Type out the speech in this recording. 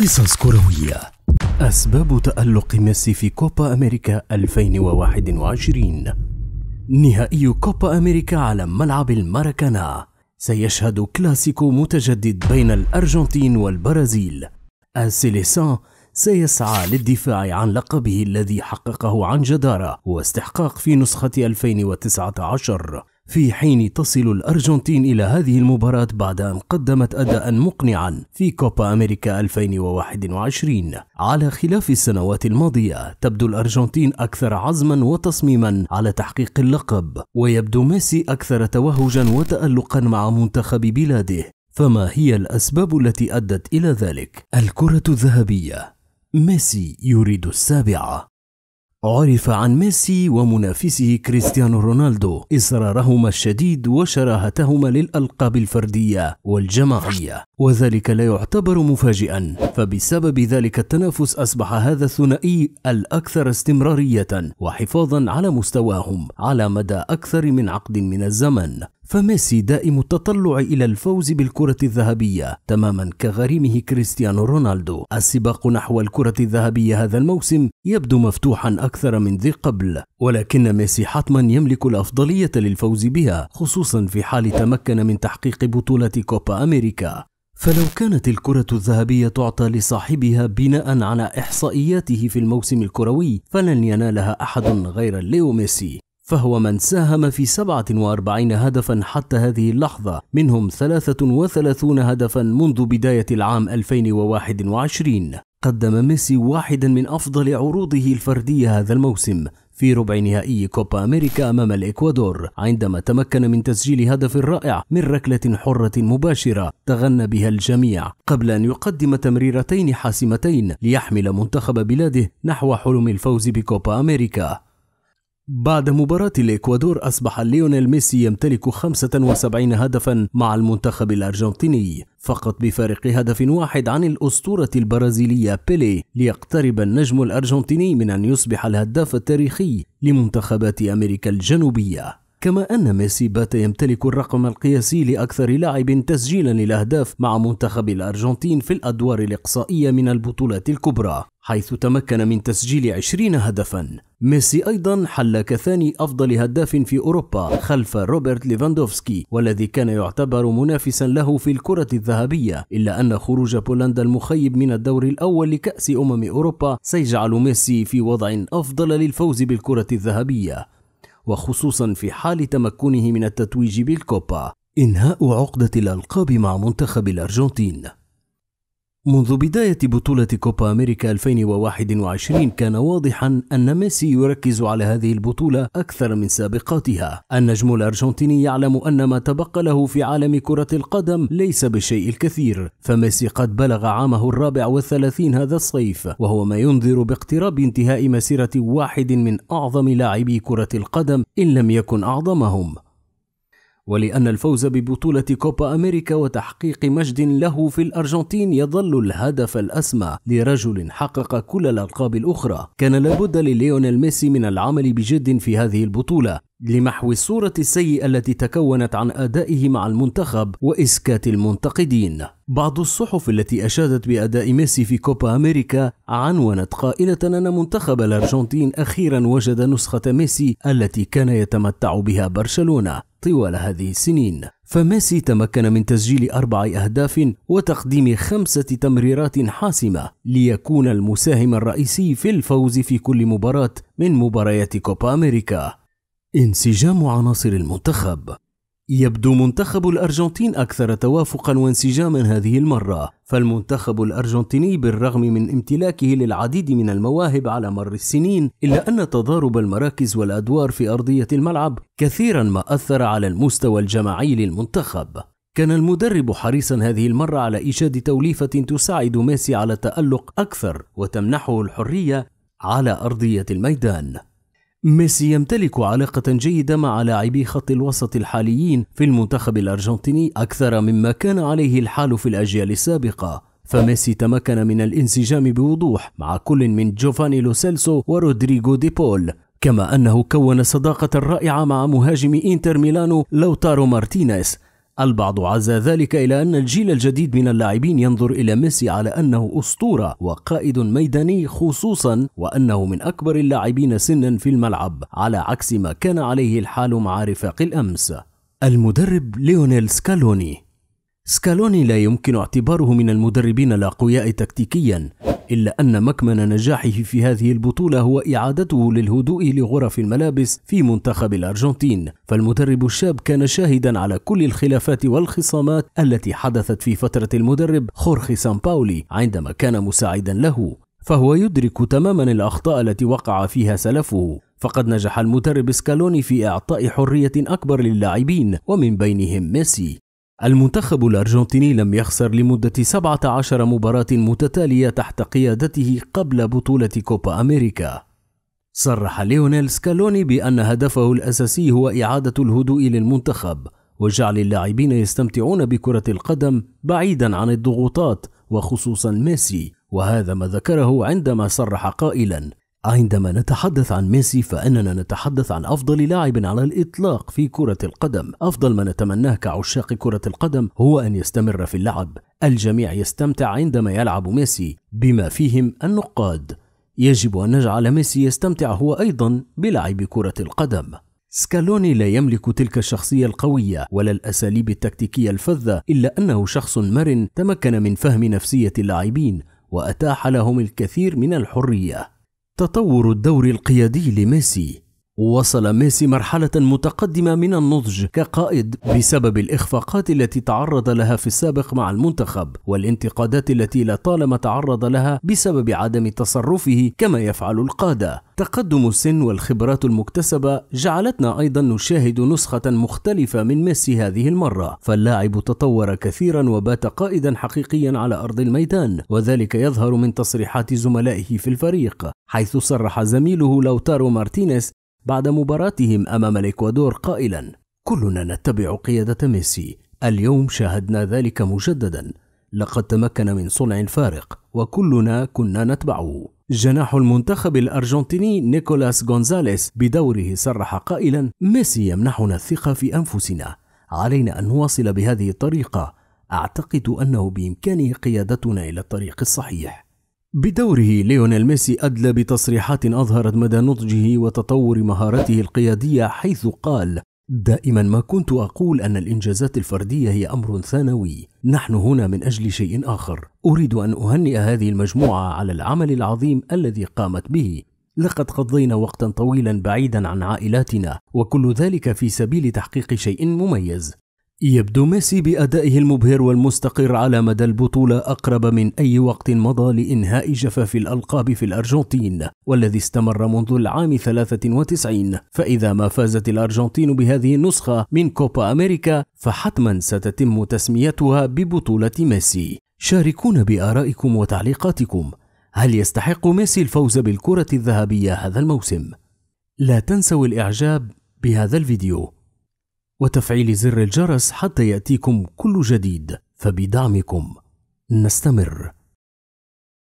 قصص كروية أسباب تألق ميسي في كوبا أمريكا 2021 نهائي كوبا أمريكا على ملعب الماراكانا سيشهد كلاسيكو متجدد بين الأرجنتين والبرازيل السيليسان سيسعى للدفاع عن لقبه الذي حققه عن جدارة واستحقاق في نسخة 2019 في حين تصل الأرجنتين إلى هذه المباراة بعد أن قدمت أداء مقنعا في كوبا أمريكا 2021 على خلاف السنوات الماضية تبدو الأرجنتين أكثر عزما وتصميما على تحقيق اللقب ويبدو ميسي أكثر توهجا وتألقا مع منتخب بلاده فما هي الأسباب التي أدت إلى ذلك؟ الكرة الذهبية ميسي يريد السابعة عرف عن ميسي ومنافسه كريستيانو رونالدو إصرارهما الشديد وشراهتهما للألقاب الفردية والجماعية وذلك لا يعتبر مفاجئا فبسبب ذلك التنافس أصبح هذا الثنائي الأكثر استمرارية وحفاظا على مستواهم على مدى أكثر من عقد من الزمن فميسي دائم التطلع إلى الفوز بالكرة الذهبية تماما كغريمه كريستيانو رونالدو السباق نحو الكرة الذهبية هذا الموسم يبدو مفتوحا أكثر من ذي قبل ولكن ميسي حتما يملك الأفضلية للفوز بها خصوصا في حال تمكن من تحقيق بطولة كوبا أمريكا فلو كانت الكرة الذهبية تعطى لصاحبها بناء على إحصائياته في الموسم الكروي فلن ينالها أحد غير ليو ميسي فهو من ساهم في 47 هدفا حتى هذه اللحظة منهم 33 هدفا منذ بداية العام 2021 قدم ميسي واحدا من أفضل عروضه الفردية هذا الموسم في ربع نهائي كوبا أمريكا أمام الإكوادور عندما تمكن من تسجيل هدف رائع من ركلة حرة مباشرة تغنى بها الجميع قبل أن يقدم تمريرتين حاسمتين ليحمل منتخب بلاده نحو حلم الفوز بكوبا أمريكا بعد مباراة الإكوادور أصبح ليونيل ميسي يمتلك 75 هدفا مع المنتخب الأرجنتيني فقط بفارق هدف واحد عن الأسطورة البرازيلية بيلي ليقترب النجم الأرجنتيني من أن يصبح الهداف التاريخي لمنتخبات أمريكا الجنوبية كما أن ميسي بات يمتلك الرقم القياسي لأكثر لاعب تسجيلا للأهداف مع منتخب الأرجنتين في الأدوار الإقصائية من البطولات الكبرى حيث تمكن من تسجيل 20 هدفا ميسي أيضا حل كثاني أفضل هداف في أوروبا خلف روبرت ليفاندوفسكي والذي كان يعتبر منافسا له في الكرة الذهبية إلا أن خروج بولندا المخيب من الدور الأول لكأس أمم أوروبا سيجعل ميسي في وضع أفضل للفوز بالكرة الذهبية وخصوصا في حال تمكنه من التتويج بالكوبا إنهاء عقدة الألقاب مع منتخب الأرجنتين منذ بداية بطولة كوبا أمريكا 2021 كان واضحا أن ميسي يركز على هذه البطولة أكثر من سابقاتها النجم الأرجنتيني يعلم أن ما تبقى له في عالم كرة القدم ليس بالشيء الكثير فميسي قد بلغ عامه الرابع والثلاثين هذا الصيف وهو ما ينذر باقتراب انتهاء مسيرة واحد من أعظم لاعبي كرة القدم إن لم يكن أعظمهم ولأن الفوز ببطولة كوبا أمريكا وتحقيق مجد له في الأرجنتين يظل الهدف الأسمى لرجل حقق كل الألقاب الأخرى كان لابد لليونيل ميسي من العمل بجد في هذه البطولة لمحو الصورة السيئة التي تكونت عن أدائه مع المنتخب وإسكات المنتقدين. بعض الصحف التي أشادت بأداء ميسي في كوبا أمريكا عنونت قائلة أن منتخب الأرجنتين أخيرا وجد نسخة ميسي التي كان يتمتع بها برشلونة طوال هذه السنين. فميسي تمكن من تسجيل أربع أهداف وتقديم خمسة تمريرات حاسمة ليكون المساهم الرئيسي في الفوز في كل مباراة من مباريات كوبا أمريكا انسجام عناصر المنتخب يبدو منتخب الأرجنتين أكثر توافقا وانسجاما هذه المرة فالمنتخب الأرجنتيني بالرغم من امتلاكه للعديد من المواهب على مر السنين إلا أن تضارب المراكز والأدوار في أرضية الملعب كثيرا ما أثر على المستوى الجماعي للمنتخب كان المدرب حريصا هذه المرة على إيجاد توليفة تساعد ميسي على التألق أكثر وتمنحه الحرية على أرضية الميدان ميسي يمتلك علاقة جيدة مع لاعبي خط الوسط الحاليين في المنتخب الأرجنتيني أكثر مما كان عليه الحال في الأجيال السابقة فميسي تمكن من الانسجام بوضوح مع كل من جوفاني لوسيلسو ورودريغو دي بول كما أنه كون صداقة رائعة مع مهاجم إنتر ميلانو لوتارو مارتينيز البعض عزى ذلك إلى أن الجيل الجديد من اللاعبين ينظر إلى ميسي على أنه أسطورة وقائد ميداني خصوصا وأنه من أكبر اللاعبين سنا في الملعب على عكس ما كان عليه الحال مع رفاق الأمس المدرب ليونيل سكالوني سكالوني لا يمكن اعتباره من المدربين الأقوياء تكتيكيا إلا أن مكمن نجاحه في هذه البطولة هو إعادته للهدوء لغرف الملابس في منتخب الأرجنتين فالمدرب الشاب كان شاهدا على كل الخلافات والخصامات التي حدثت في فترة المدرب خورخي سامباولي عندما كان مساعدا له فهو يدرك تماما الأخطاء التي وقع فيها سلفه فقد نجح المدرب سكالوني في إعطاء حرية أكبر للاعبين ومن بينهم ميسي المنتخب الأرجنتيني لم يخسر لمدة 17 مباراة متتالية تحت قيادته قبل بطولة كوبا أمريكا. صرح ليونيل سكالوني بأن هدفه الأساسي هو إعادة الهدوء للمنتخب وجعل اللاعبين يستمتعون بكرة القدم بعيدا عن الضغوطات وخصوصا ميسي وهذا ما ذكره عندما صرح قائلا عندما نتحدث عن ميسي فإننا نتحدث عن أفضل لاعب على الإطلاق في كرة القدم، أفضل ما نتمناه كعشاق كرة القدم هو أن يستمر في اللعب، الجميع يستمتع عندما يلعب ميسي بما فيهم النقاد، يجب أن نجعل ميسي يستمتع هو أيضا بلعب كرة القدم. سكالوني لا يملك تلك الشخصية القوية ولا الأساليب التكتيكية الفذة إلا أنه شخص مرن تمكن من فهم نفسية اللاعبين وأتاح لهم الكثير من الحرية تطور الدور القيادي لميسي وصل ميسي مرحلة متقدمة من النضج كقائد بسبب الإخفاقات التي تعرض لها في السابق مع المنتخب والانتقادات التي لطالما تعرض لها بسبب عدم تصرفه كما يفعل القادة تقدم السن والخبرات المكتسبة جعلتنا أيضا نشاهد نسخة مختلفة من ميسي هذه المرة فاللاعب تطور كثيرا وبات قائدا حقيقيا على أرض الميدان وذلك يظهر من تصريحات زملائه في الفريق حيث صرح زميله لوتارو مارتينيز بعد مباراتهم أمام الإكوادور قائلا كلنا نتبع قيادة ميسي اليوم شاهدنا ذلك مجددا لقد تمكن من صنع فارق وكلنا كنا نتبعه جناح المنتخب الأرجنتيني نيكولاس غونزاليس بدوره صرح قائلا ميسي يمنحنا الثقة في أنفسنا علينا أن نواصل بهذه الطريقة أعتقد أنه بإمكانه قيادتنا إلى الطريق الصحيح بدوره ليونيل ميسي أدلى بتصريحات أظهرت مدى نضجه وتطور مهارته القيادية حيث قال دائما ما كنت أقول أن الإنجازات الفردية هي أمر ثانوي نحن هنا من أجل شيء آخر أريد أن أهنئ هذه المجموعة على العمل العظيم الذي قامت به لقد قضينا وقتا طويلا بعيدا عن عائلاتنا وكل ذلك في سبيل تحقيق شيء مميز يبدو ميسي بأدائه المبهر والمستقر على مدى البطولة أقرب من أي وقت مضى لإنهاء جفاف الألقاب في الأرجنتين والذي استمر منذ العام 93 فإذا ما فازت الأرجنتين بهذه النسخة من كوبا أمريكا فحتما ستتم تسميتها ببطولة ميسي شاركونا بآرائكم وتعليقاتكم هل يستحق ميسي الفوز بالكرة الذهبية هذا الموسم؟ لا تنسوا الإعجاب بهذا الفيديو وتفعيل زر الجرس حتى ياتيكم كل جديد فبدعمكم نستمر